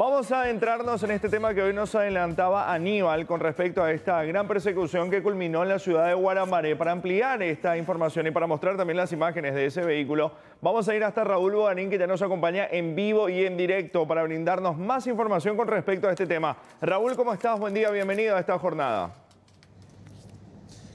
Vamos a adentrarnos en este tema que hoy nos adelantaba Aníbal con respecto a esta gran persecución que culminó en la ciudad de Guaramaré. Para ampliar esta información y para mostrar también las imágenes de ese vehículo, vamos a ir hasta Raúl Bogarín que ya nos acompaña en vivo y en directo para brindarnos más información con respecto a este tema. Raúl, ¿cómo estás? Buen día, bienvenido a esta jornada.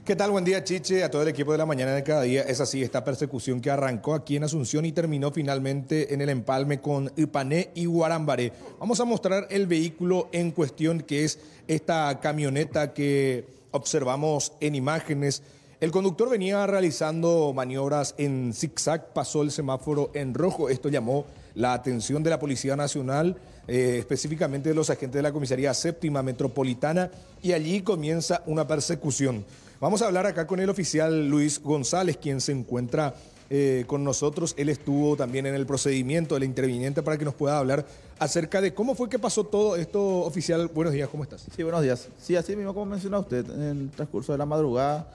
¿Qué tal? Buen día, Chiche, a todo el equipo de la mañana de cada día. Es así, esta persecución que arrancó aquí en Asunción y terminó finalmente en el empalme con Ipané y Guarambaré. Vamos a mostrar el vehículo en cuestión, que es esta camioneta que observamos en imágenes. El conductor venía realizando maniobras en zigzag, pasó el semáforo en rojo. Esto llamó la atención de la Policía Nacional, eh, específicamente de los agentes de la Comisaría Séptima Metropolitana, y allí comienza una persecución. Vamos a hablar acá con el oficial Luis González, quien se encuentra eh, con nosotros. Él estuvo también en el procedimiento, el interviniente, para que nos pueda hablar acerca de cómo fue que pasó todo esto, oficial. Buenos días, ¿cómo estás? Sí, buenos días. Sí, así mismo como menciona usted, en el transcurso de la madrugada,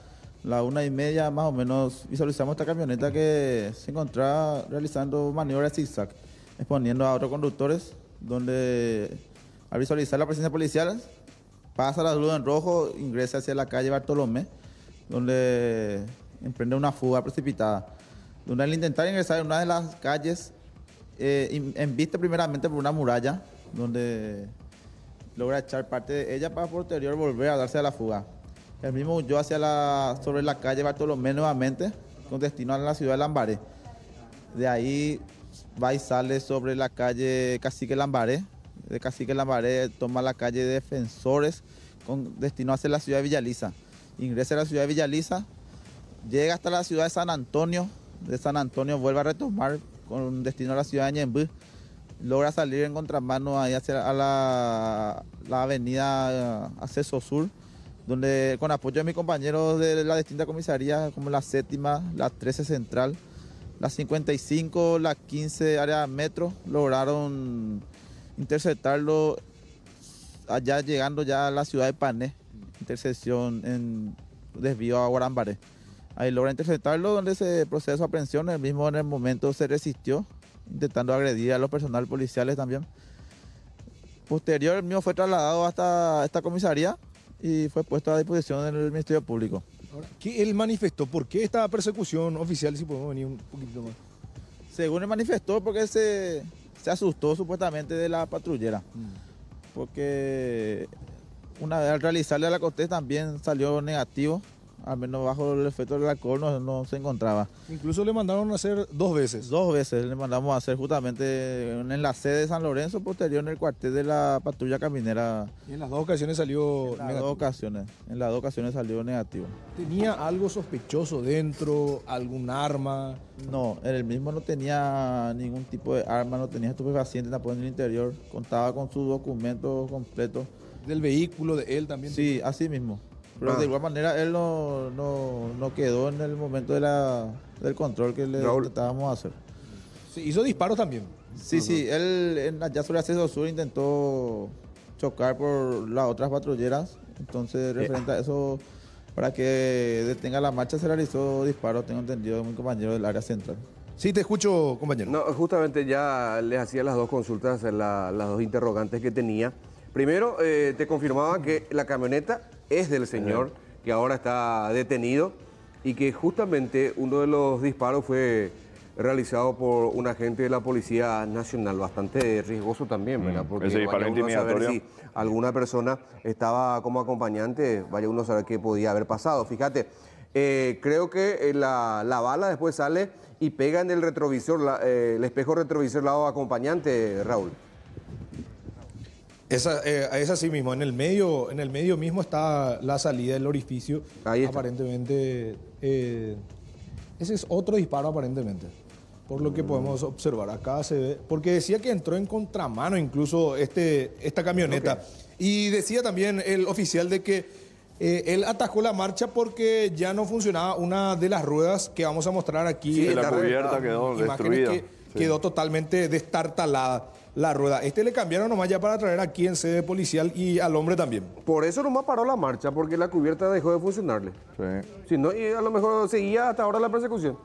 la una y media más o menos, visualizamos esta camioneta que se encontraba realizando maniobras zigzag, exponiendo a otros conductores, donde al visualizar la presencia policial pasa la luz en rojo, ingresa hacia la calle Bartolomé, donde emprende una fuga precipitada. Donde al intentar ingresar en una de las calles, eh, embiste primeramente por una muralla, donde logra echar parte de ella para posterior volver a darse a la fuga. El mismo huyó hacia la, sobre la calle Bartolomé nuevamente, con destino a la ciudad de Lambaré. De ahí va y sale sobre la calle Cacique Lambaré, de Cacique la Pared toma la calle Defensores con destino hacia la ciudad de Villaliza. Ingresa a la ciudad de Villaliza, llega hasta la ciudad de San Antonio, de San Antonio vuelve a retomar con destino a la ciudad de Ñembú. Logra salir en contramano ahí hacia a la, avenida eh, Acceso Sur, donde con apoyo de mis compañeros de la distinta comisaría... como la séptima, la 13 central, la 55, la 15 área metro, lograron interceptarlo allá ah, llegando ya a la ciudad de Pané, intersección en desvío a Guarambaré. Ahí logra interceptarlo donde se procesó aprehensión, el mismo en el momento se resistió, intentando agredir a los personales policiales también. Posterior, el mío fue trasladado hasta esta comisaría y fue puesto a disposición del Ministerio Público. ¿Qué él manifestó? ¿Por qué esta persecución oficial? Si podemos venir un poquito más. Según él manifestó, porque se se asustó supuestamente de la patrullera. Mm. Porque una vez al realizarle la corte también salió negativo al menos bajo el efecto del alcohol no, se encontraba. Incluso le mandaron a hacer dos veces. Dos veces le mandamos a hacer justamente en la sede de San Lorenzo, posterior en el cuartel de la patrulla caminera. Y en las dos ocasiones salió en las Dos ocasiones, en las dos ocasiones salió negativo. ¿Tenía algo sospechoso dentro? ¿Algún arma? No, el mismo no tenía ningún tipo de arma, no tenía estupefacientes tampoco en el interior, contaba con su documento completo. ¿Del vehículo de él también? Sí, así mismo. Pero de ah. igual manera, él no, quedó en el momento de del control que le estábamos tratábamos hacer. Sí, hizo disparos también. Sí, sí, él ya allá sobre Acceso Sur intentó chocar por las otras patrulleras. Entonces, eh. referente a eso, para que detenga la marcha, se realizó disparos, tengo entendido, de un compañero del área central. Sí, te escucho, compañero. No, justamente ya les hacía las dos consultas, las dos interrogantes que tenía. Primero, eh, te confirmaba que la camioneta es del señor, que ahora está detenido y que justamente uno de los disparos fue realizado por un agente de la Policía Nacional, bastante riesgoso también, mm, ¿verdad? Porque a si alguna persona estaba como acompañante, vaya uno a saber qué podía haber pasado. Fíjate, eh, creo que eh, la, bala después sale y pega en el retrovisor, eh, el espejo retrovisor lado acompañante, Raúl. Esa, eh, es así mismo, en el, medio, en el medio mismo está la salida del orificio. Ahí está. Aparentemente, eh, ese es otro disparo aparentemente, por lo que podemos observar. Acá se ve, porque decía que entró en contramano incluso este, esta camioneta. Y decía también el oficial de que eh, él atajó la marcha porque ya no funcionaba una de las ruedas que vamos a mostrar aquí. Sí, la, cubierta quedó destruida. Quedó totalmente destartalada la rueda. Este le cambiaron nomás ya para traer aquí en sede policial y al hombre también. Por eso nomás paró la marcha, porque la cubierta dejó de funcionarle. Sí. Si no, y a lo mejor seguía hasta ahora la persecución.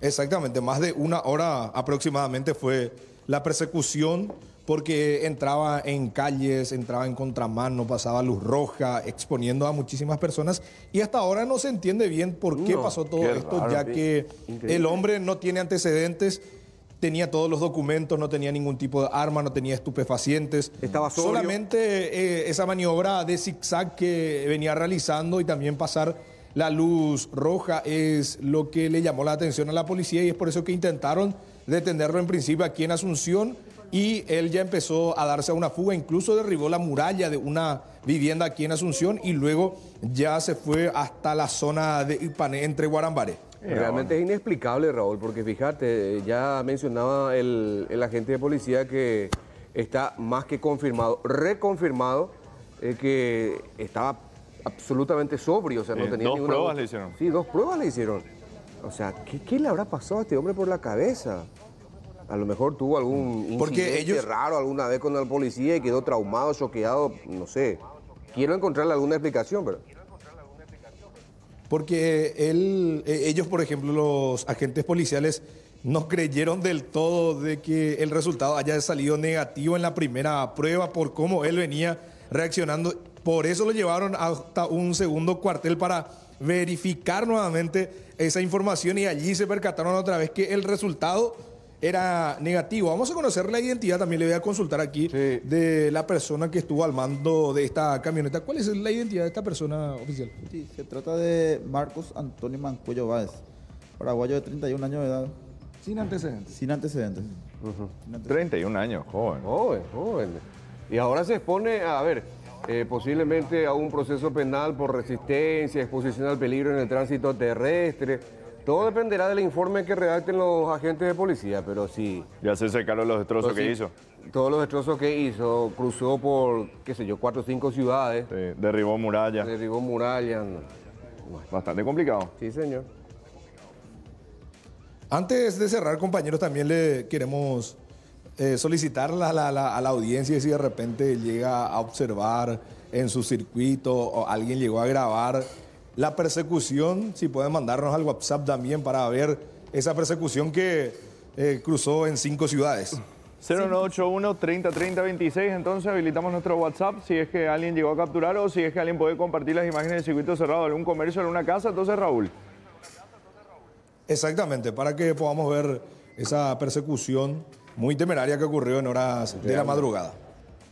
Exactamente, más de una hora aproximadamente fue la persecución porque entraba en calles, entraba en contramano, pasaba luz roja, exponiendo a muchísimas personas. Y hasta ahora no se entiende bien por qué pasó todo esto, ya que el hombre no tiene antecedentes tenía todos los documentos, no tenía ningún tipo de arma, no tenía estupefacientes. Estaba Solamente eh, esa maniobra de zigzag que venía realizando y también pasar la luz roja es lo que le llamó la atención a la policía y es por eso que intentaron detenerlo en principio aquí en Asunción y él ya empezó a darse a una fuga, incluso derribó la muralla de una vivienda aquí en Asunción y luego ya se fue hasta la zona de Ipané entre Guarambaré. Eh, realmente es inexplicable, Raúl, porque fíjate, ya mencionaba el, agente de policía que está más que confirmado, reconfirmado, eh, que estaba absolutamente sobrio, o sea, no eh, tenía dos ninguna... Dos pruebas le hicieron. Sí, dos pruebas le hicieron. O sea, ¿qué, le habrá pasado a este hombre por la cabeza? A lo mejor tuvo algún mm. Porque incidente raro alguna vez con el policía y quedó traumado, choqueado, no sé. Quiero encontrarle alguna explicación, pero porque él, eh, ellos, por ejemplo, los agentes policiales, no creyeron del todo de que el resultado haya salido negativo en la primera prueba por cómo él venía reaccionando. Por eso lo llevaron hasta un segundo cuartel para verificar nuevamente esa información y allí se percataron otra vez que el resultado era negativo. Vamos a conocer la identidad, también le voy a consultar aquí de la persona que estuvo al mando de esta camioneta. ¿Cuál es la identidad de esta persona oficial? Sí, se trata de Marcos Antonio Mancuello Báez, paraguayo de 31 años de edad. Sin antecedentes. Sin antecedentes. 31 años, joven. Joven, joven. Y ahora se expone, a ver, eh, posiblemente a un proceso penal por resistencia, exposición al peligro en el tránsito terrestre todo dependerá del informe que redacten los agentes de policía, pero sí. Ya se secaron los destrozos que hizo. Todos los destrozos que hizo, cruzó por, qué sé yo, cuatro o cinco ciudades. derribó murallas. Derribó murallas. Bastante complicado. Sí, señor. Antes de cerrar, compañeros, también le queremos eh, solicitar a la audiencia si de repente llega a observar en su circuito o alguien llegó a grabar la persecución, si pueden mandarnos al WhatsApp también para ver esa persecución que eh, cruzó en cinco ciudades. 0981 30 30 26, entonces habilitamos nuestro WhatsApp si es que alguien llegó a capturar o si es que alguien puede compartir las imágenes del circuito cerrado en un comercio, en una casa, entonces Raúl. Exactamente, para que podamos ver esa persecución muy temeraria que ocurrió en horas de la madrugada.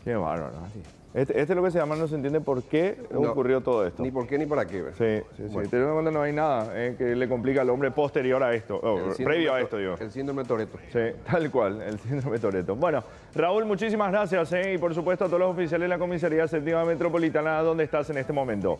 Qué bárbaro, así. Este, este, es lo que se llama No se entiende por qué ocurrió todo esto. Ni por qué ni para qué. Sí, sí, sí. Pero no hay nada eh, que le complica al hombre posterior a esto, oh, previo a esto, digo. El síndrome Toreto. Sí, tal cual, el síndrome Toreto. Bueno, Raúl, muchísimas gracias eh, y por supuesto a todos los oficiales de la comisaría Séptima Metropolitana ¿dónde estás en este momento.